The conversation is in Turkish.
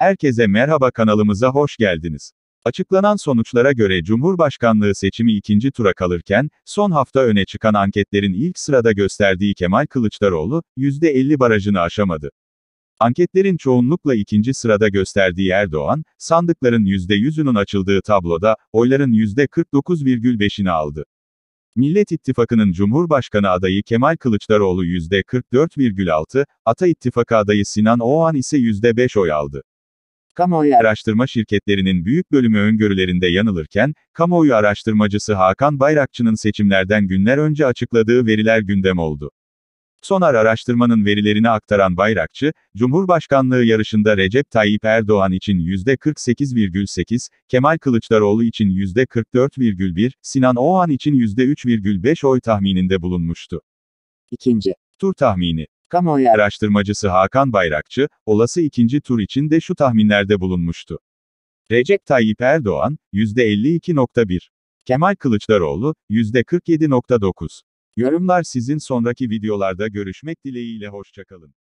Herkese merhaba kanalımıza hoş geldiniz. Açıklanan sonuçlara göre Cumhurbaşkanlığı seçimi ikinci tura kalırken, son hafta öne çıkan anketlerin ilk sırada gösterdiği Kemal Kılıçdaroğlu, %50 barajını aşamadı. Anketlerin çoğunlukla ikinci sırada gösterdiği Erdoğan, sandıkların %100'ünün açıldığı tabloda, oyların %49,5'ini aldı. Millet İttifakı'nın Cumhurbaşkanı adayı Kemal Kılıçdaroğlu %44,6, Ata İttifakı adayı Sinan Oğan ise %5 oy aldı. Kamuoyu araştırma şirketlerinin büyük bölümü öngörülerinde yanılırken, kamuoyu araştırmacısı Hakan Bayrakçı'nın seçimlerden günler önce açıkladığı veriler gündem oldu. Sonar araştırmanın verilerini aktaran Bayrakçı, Cumhurbaşkanlığı yarışında Recep Tayyip Erdoğan için %48,8, Kemal Kılıçdaroğlu için %44,1, Sinan Oğan için %3,5 oy tahmininde bulunmuştu. İkinci tur tahmini Kamuoyu araştırmacısı Hakan Bayrakçı, olası ikinci tur için de şu tahminlerde bulunmuştu. Recep Tayyip Erdoğan, %52.1. Kemal Kılıçdaroğlu, %47.9. Yorumlar sizin sonraki videolarda görüşmek dileğiyle hoşçakalın.